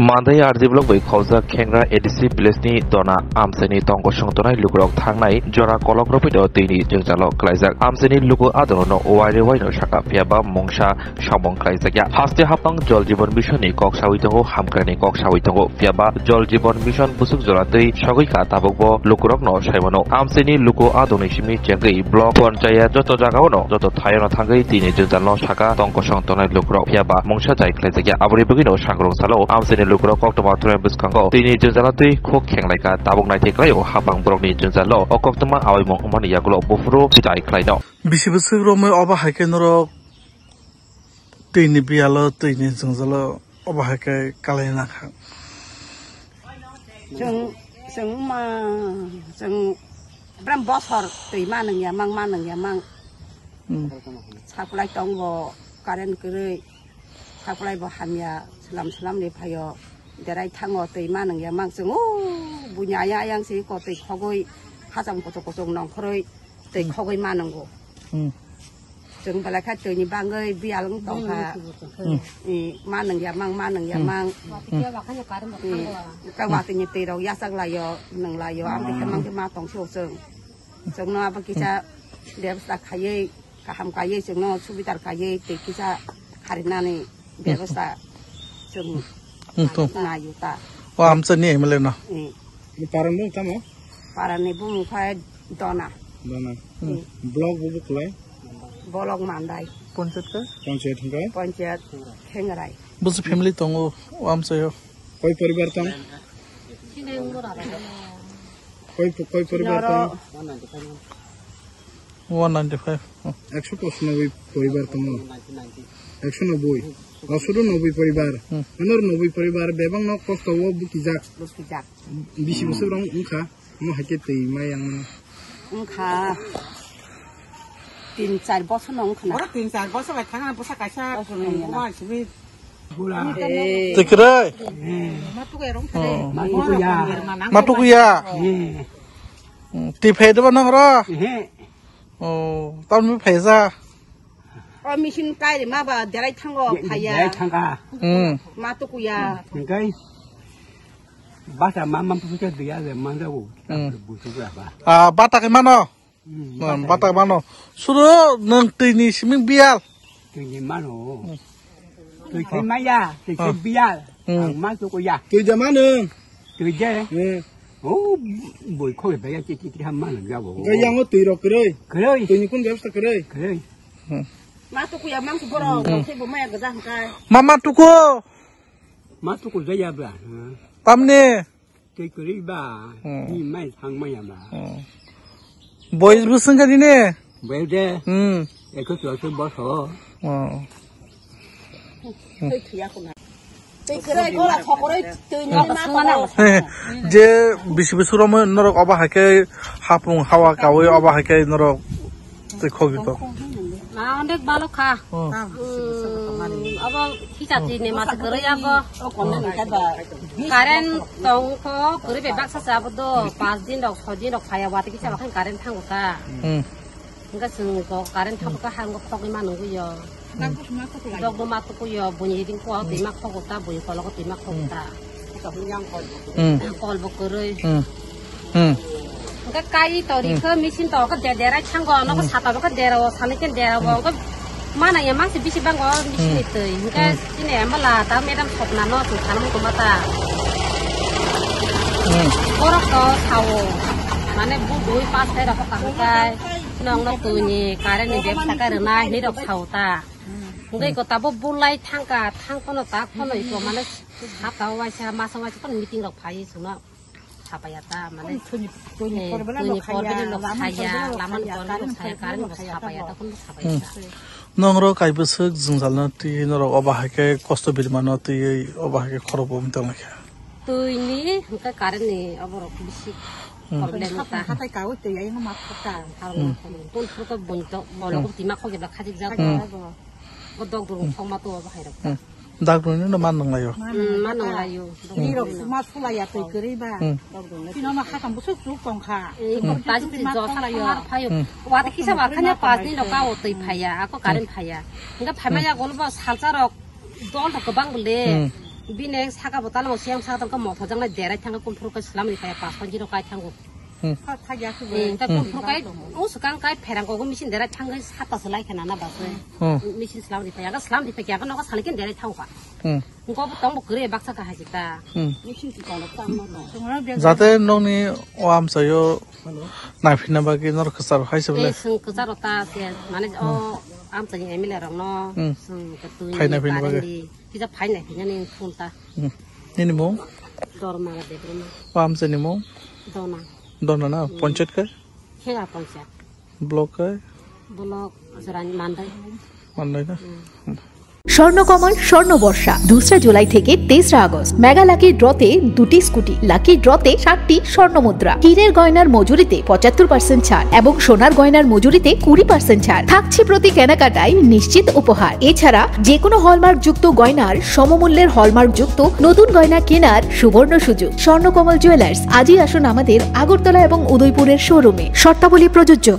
마다이 아르지블록 웨이 커자 캥라 에디시 플레스니 도나 암세니 덩고성도나 루그럭 탕나이 조라 콜럭로피도 데니 정자로 클라이작 암세니 루고 아드노노 오와이레 와이노 샤카 পিয়াবা মংসা 샤몽 클라이작야 হাস্তে 하팡 জল জীবন মিশনই তঙ্গ হামক্রানি তঙ্গ পিয়াবা জল জীবন মিশন বুসুক জলাতেই সগৈকা তাবকব ন সাইমন আমসেনি লুকু আদনিসিমি চেঙ্গই ব্লক পঞ্চায়েত যত জাগাও ন যত থায়ন থাঙ্গই তিনি জজাল শাখা তঙ্ক সংতনাই লুকুরক পিয়াবা মংসা যাই জাগিয়া আবরি বগিনো সাগরং সালো আমসেনি lukrok kok tama thurem buskang ko tini junjala tui khok kheng lai ka tabok nai thek lai o habang brok ni junjalo okok tama awai mong omani yakulo bufro chitai khlai no bisi bisik rome oba haike norok tini bialo tini junjalo oba haike kalai na kha jung jung ma jung bram bosor tui ma nang ya mang ma nang ya mang sakulai tong bo karen kurei ทักไรบ่หามยาสลัมสลัมเลยพายอเดี๋ยวไ้ทั้งอตีมาหนึ่งยามังซึ่งโอ้บุญญายายังสิก็ตีเขาก็ข้าจังกตกจงน้องเขาเลยตีเขากยมาหนึ่งกูจึงไปแล้วค่เจอนี่บ้างเลยเบียร์ลงต่อค่ะีมาหนึ่งยามังมาหนึ่งยามังก็ว่าตีนี้ตีเรายาสักลายยอหนึ่งลายยออันนีก็มังจะมาต้องโชว์ซึ่งจึงน้องบางทีจะเดี๋ยวสักขยี้ก็ทำขยี้่จึงน้องชูบิตรขยี้่ตีกิจะคารินานี่ व्यवसाय हम्म. हम्म. नायुता वा आमचं नाही म्हणलं ना पारांनी होता मग पारांनी बुमुखाय दोना दोना हम्म. ब्लॉग बुमुखलाय ब्लॉग मांदाय पंचायत का पंचायत हिंगाय पंचायत हिंगराय बुस फॅमिली तंगो आमचं यो कोई परिवार तंग कोई कोई परिवार तंग 195 195 परिवार तंग तो একশো নব্বই অসুরও নব্বই পরিবার অনর নব্বই পরিবার বেবাং ন কষ্ট ও বুকিজাক বিশ বছর রং উংখা মো হাইকে তৈ মাই আং উংখা তিন চার বছর ন উংখা ওরা তিন চার বছর বাই থাকা পোষা কাইসা মা তুমি Tikrai. Matuk ya. Tipe 어 미신 까이 마바 데라이 탄거 파야 데라이 탄가 응 마토쿠야 그러니까 bata mama pusuka de ya um manda wo busuka ba ah bata ke mano bata ke mano suru nang tini siming bial tini bia, tini maya tini bial ma tu ko ya tini nó, mano tini um, ô buổi khôi bé ya chỉ chỉ ham làm cái gì, mano ya wo ya ngo tiro kroi kroi tini kun de sta kroi kroi Matuku Matuku Zayabla. Come near. Take a Boys Well, there. Hm. Take a যে বিছ বিছৰম নৰক অবাহকে হাপুং হাৱা কাৱে অবাহকে নৰক তে খগিত 嗯，阿，我们巴洛卡。嗯。呃，阿巴，现在几年嘛？这个月阿哥，我可能现在吧。卡人同学，这个月白沙沙不多，八点六，十点六，快要瓦的，给吃了，看卡人汤个啥。嗯。人家是搞卡人汤个，喊个泡个嘛，农个药。嗯。农个嘛，这个药，半夜一定过，对嘛泡个，大半夜泡了个，对嘛泡个。嗯。嗯。嗯。ก็ไกลต่อนี้ก็มีชิ้นต่อก็เดเดระช่างก็นก็สาตาก็เดระสานิกันเดระก็มาไหนยังมั่งสิบิชิบังก็มีชิ้นเตยก็ที่ไหนมาลาตาเม่ดัมถบนานอ่ะถูกทันมุกมาตาก็รักก็ชาวมันเนี่ยบุบบุยปัสเตอร์เราก็ตั้งใจน้องน้องตัวนี้การเนี่ยเด็กสักการะนายนี่ดอกชาวตาเด็กก็ตาบุบุไล่ทั้งกาทั้งคนตากนเลยตัวมันเนี่ยทับตาไว้ใช่มาสมัยที่กนมีจริงดอกพายสุนัข নংৰ কাব্যচক জুঞ্জালনাতি নৰ অবাহেকে কষ্ট বিৰমানতি এই অবাহেকে খৰব তেওঁলোকে তুইনি কাৰণে অৱৰ বেছি ดักดูนี่นมันนงลายอยู่มันนงลายอยู่นี่เราสมัครสุลายไปกรีบ้างพี่น้องมาค่ะทำบุษบุกองค่ะตาชิ้นเป็นจอสลายอยู่พายุว่าแต่คิดว่าขันยาปาสนี่เราก้าวตีพายาก็การันพายาถ้าพายมาอยากรู้ว่าสัตว์จะรอกดอนตะกบังเลยบินเองสักกับตาลมเสียงสักตั้งก็หมอทั้งนั้นเดรัจฉานก็คุ้มครุกสลามในพายาปาสคนที่เราใกล้ทั้งหมด যাতে নি ওয়াম চাইও নাফি নাবাকি নর খসার খাইছে दोना ना पंचायत का खेड़ा पंचायत ब्लॉक का ब्लॉक मानदा मानदा का স্বর্ণকমল স্বর্ণবর্ষা দোসরা জুলাই থেকে তেসরা আগস্ট মেগা লাকি ড্রতে দুটি স্কুটি লাকি ড্রতে সাতটি স্বর্ণ মুদ্রা হীরের গয়নার মজুরিতে পঁচাত্তর পার্সেন্ট ছাড় এবং সোনার গয়নার মজুরিতে কুড়ি পার্সেন্ট ছাড় থাকছে প্রতি কেনাকাটায় নিশ্চিত উপহার এছাড়া যে কোনো হলমার্ক যুক্ত গয়নার সমমূল্যের হলমার্ক যুক্ত নতুন গয়না কেনার সুবর্ণ সুযোগ স্বর্ণকমল জুয়েলার্স আজই আসুন আমাদের আগরতলা এবং উদয়পুরের শোরুমে শর্তাবলী প্রযোজ্য